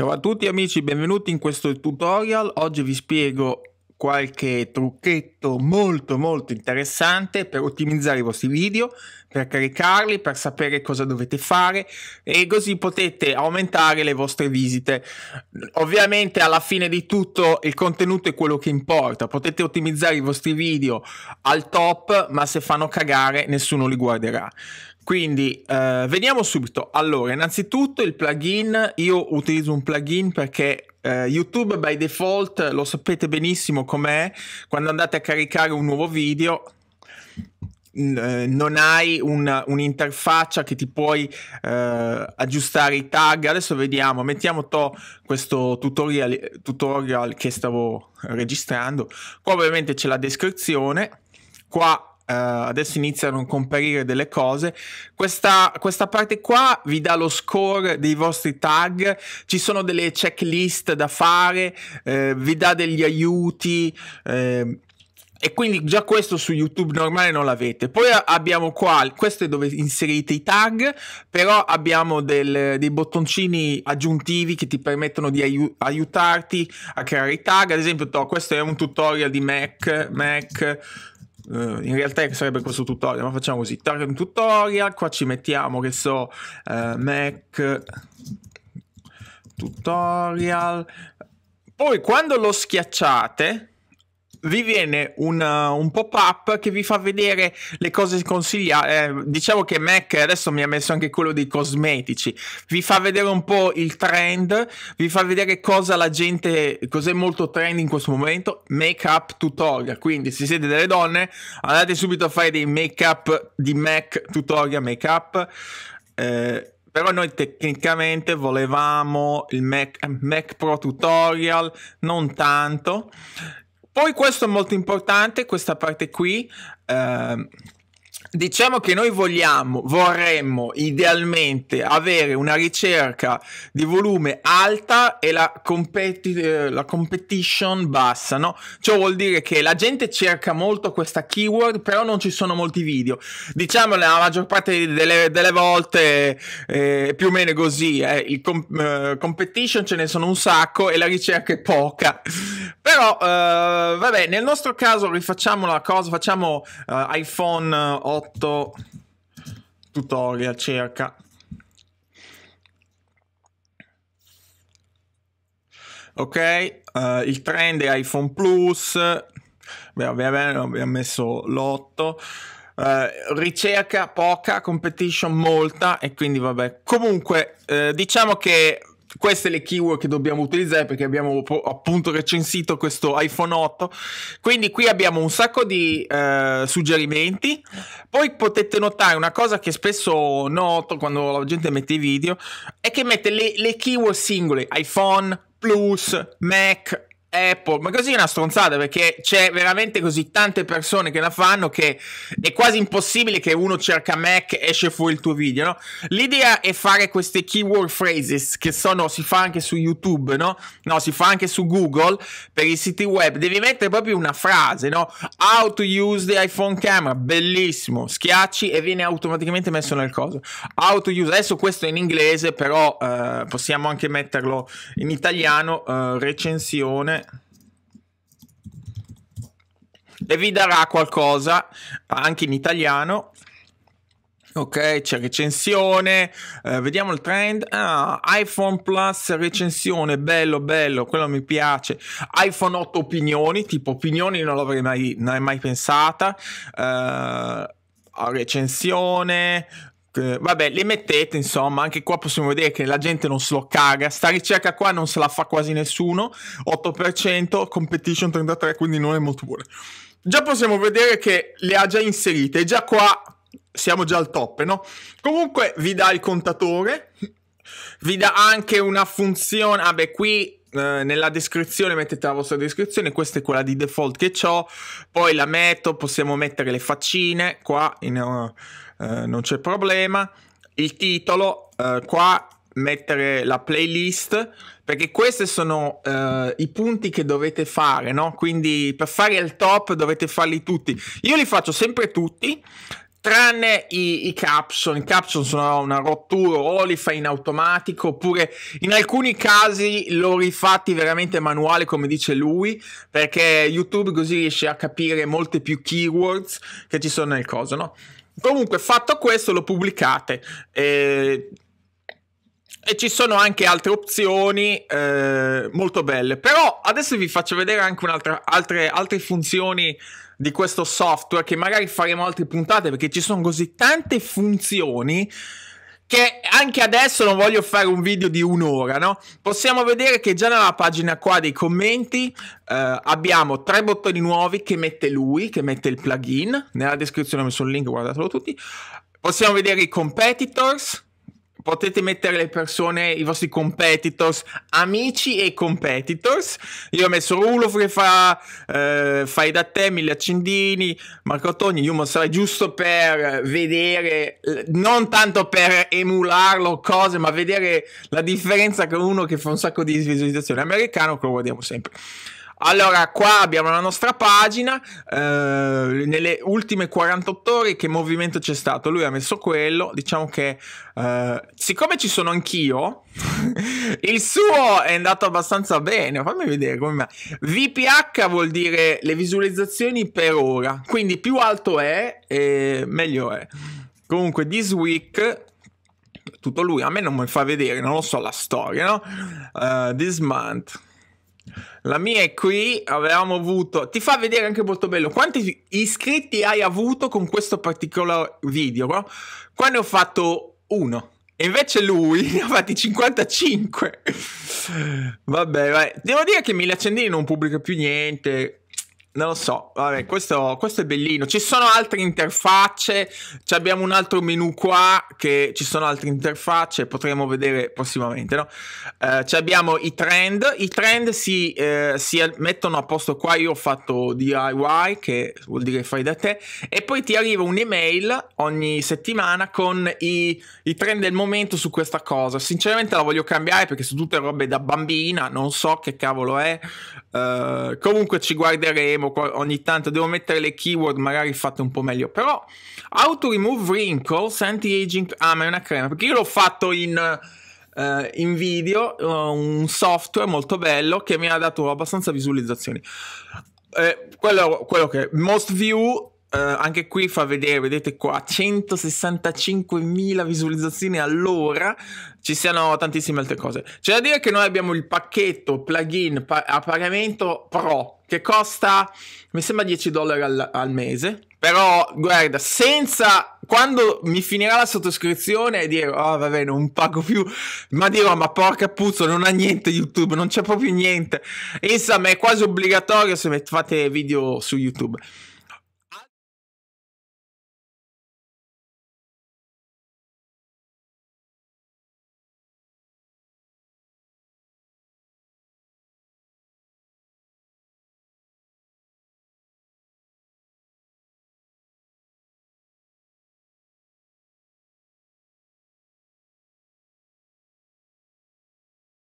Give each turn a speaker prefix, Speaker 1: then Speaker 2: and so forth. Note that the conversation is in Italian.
Speaker 1: Ciao a tutti amici, benvenuti in questo tutorial. Oggi vi spiego qualche trucchetto molto molto interessante per ottimizzare i vostri video, per caricarli, per sapere cosa dovete fare e così potete aumentare le vostre visite. Ovviamente alla fine di tutto il contenuto è quello che importa, potete ottimizzare i vostri video al top ma se fanno cagare nessuno li guarderà. Quindi eh, veniamo subito. Allora, innanzitutto il plugin, io utilizzo un plugin perché eh, YouTube by default lo sapete benissimo com'è, quando andate a caricare un nuovo video eh, non hai un, un'interfaccia che ti puoi eh, aggiustare i tag adesso vediamo mettiamo to questo tutorial, tutorial che stavo registrando qua ovviamente c'è la descrizione qua Uh, adesso iniziano a comparire delle cose. Questa, questa, parte qua vi dà lo score dei vostri tag, ci sono delle checklist da fare, eh, vi dà degli aiuti. Eh, e quindi già questo su YouTube normale non l'avete. Poi abbiamo qua, questo è dove inserite i tag, però abbiamo del, dei bottoncini aggiuntivi che ti permettono di aiu- aiutarti a creare i tag. Ad esempio, to, questo è un tutorial di Mac, Mac eh, in realtà sarebbe questo tutorial, ma facciamo così, target tutorial, qua ci mettiamo che so, eh, Mac tutorial, poi quando lo schiacciate vi viene un, eh, un pop-up che vi fa vedere le cose consigliate. Eh, diciamo che Mac adesso mi ha messo anche quello dei cosmetici. Vi fa vedere un po' il trend, vi fa vedere cosa la gente, cos'è molto trend in questo momento. Make-up tutorial. Quindi se siete delle donne, andate subito a fare dei make-up di Mac tutorial make-up. Eh, però noi tecnicamente volevamo il Mac, Mac Pro Tutorial, non tanto. Poi questo è molto importante, questa parte qui. Eh, diciamo che noi vogliamo, vorremmo idealmente avere una ricerca di volume alta e la, competi- eh, la competition bassa, no? Ciò vuol dire che la gente cerca molto questa keyword, però non ci sono molti video. Diciamo la maggior parte delle, delle volte eh, più o meno così, eh, il com- eh, competition ce ne sono un sacco e la ricerca è poca. Però, uh, vabbè, nel nostro caso rifacciamo la cosa, facciamo uh, iPhone 8 tutorial cerca. Ok, uh, il trend è iPhone Plus, beh, beh, abbiamo messo l'8. Uh, ricerca poca, competition molta e quindi vabbè. Comunque, uh, diciamo che queste le keyword che dobbiamo utilizzare perché abbiamo appunto recensito questo iPhone 8. Quindi qui abbiamo un sacco di eh, suggerimenti. Poi potete notare una cosa che spesso noto quando la gente mette i video è che mette le, le keyword singole iPhone, Plus, Mac, Apple, ma così è una stronzata perché c'è veramente così tante persone che la fanno che è quasi impossibile che uno cerca Mac e esce fuori il tuo video, no? L'idea è fare queste keyword phrases che sono, si fa anche su YouTube, no? No, si fa anche su Google per i siti web, devi mettere proprio una frase, no? How to use the iPhone camera, bellissimo, schiacci e viene automaticamente messo nel coso. How to use, adesso questo è in inglese, però eh, possiamo anche metterlo in italiano, eh, recensione e vi darà qualcosa anche in italiano. Ok, c'è recensione, eh, vediamo il trend. Ah, iPhone Plus recensione, bello, bello, quello mi piace. iPhone 8 opinioni, tipo opinioni non l'avrei mai, non mai pensata. Eh, recensione, vabbè, le mettete, insomma, anche qua possiamo vedere che la gente non se lo caga. Sta ricerca qua non se la fa quasi nessuno, 8%, competition 33, quindi non è molto buona già possiamo vedere che le ha già inserite, già qua siamo già al top, no? Comunque vi dà il contatore, vi dà anche una funzione, vabbè ah qui eh, nella descrizione mettete la vostra descrizione, questa è quella di default che ho, poi la metto, possiamo mettere le faccine, qua in, uh, uh, non c'è problema, il titolo, uh, qua mettere la playlist perché questi sono uh, i punti che dovete fare, no? Quindi per fare il top dovete farli tutti. Io li faccio sempre tutti, tranne i, i, caption. I caption sono una rottura, o li fai in automatico, oppure in alcuni casi l'ho rifatti veramente manuale, come dice lui, perché YouTube così riesce a capire molte più keywords che ci sono nel coso, no? Comunque, fatto questo, lo pubblicate. Eh, e ci sono anche altre opzioni eh, molto belle. Però adesso vi faccio vedere anche altre, altre funzioni di questo software che magari faremo altre puntate perché ci sono così tante funzioni che anche adesso non voglio fare un video di un'ora, no? Possiamo vedere che già nella pagina qua dei commenti eh, abbiamo tre bottoni nuovi che mette lui, che mette il plugin. Nella descrizione ho messo il link, guardatelo tutti. Possiamo vedere i competitors, potete mettere le persone, i vostri competitors, amici e competitors. Io ho messo Rulof che fa eh, Fai da te, Mille Accendini, Marco Togni, Human Sarai, giusto per vedere, non tanto per emularlo cose, ma vedere la differenza con uno che fa un sacco di visualizzazioni. Americano che lo guardiamo sempre. Allora, qua abbiamo la nostra pagina, eh, nelle ultime 48 ore che movimento c'è stato? Lui ha messo quello, diciamo che eh, siccome ci sono anch'io, il suo è andato abbastanza bene, fammi vedere come mai. VPH vuol dire le visualizzazioni per ora, quindi più alto è, e meglio è. Comunque, this week tutto lui. A me non mi fa vedere, non lo so la storia, no? Uh, this month. La mia è qui, avevamo avuto, ti fa vedere anche molto bello, quanti iscritti hai avuto con questo particolare video? No? Qua ne ho fatto uno, e invece lui ne ha fatti 55. vabbè, vabbè, devo dire che Mille Accendini non pubblica più niente, non lo so, vabbè, questo, questo, è bellino. Ci sono altre interfacce, abbiamo un altro menu qua che ci sono altre interfacce, potremo vedere prossimamente, no? Eh, abbiamo i trend, i trend si, eh, si, mettono a posto qua, io ho fatto DIY, che vuol dire fai da te, e poi ti arriva un'email ogni settimana con i, i trend del momento su questa cosa. Sinceramente la voglio cambiare perché sono tutte robe da bambina, non so che cavolo è. Eh, comunque ci guarderemo vedremo ogni tanto, devo mettere le keyword magari fatte un po' meglio, però Auto Remove Wrinkles Anti-Aging Ah, ma è una crema, perché io l'ho fatto in, uh, in video, uh, un software molto bello che mi ha dato abbastanza visualizzazioni. Eh, quello, quello che è most view Uh, anche qui fa vedere, vedete qua, 165.000 visualizzazioni all'ora, ci siano tantissime altre cose. C'è da dire che noi abbiamo il pacchetto plugin pa- a pagamento Pro, che costa, mi sembra 10 dollari al, al mese. Però, guarda, senza quando mi finirà la sottoscrizione e dire oh vabbè non pago più ma dirò ma porca puzza non ha niente youtube non c'è proprio niente insomma è quasi obbligatorio se fate video su youtube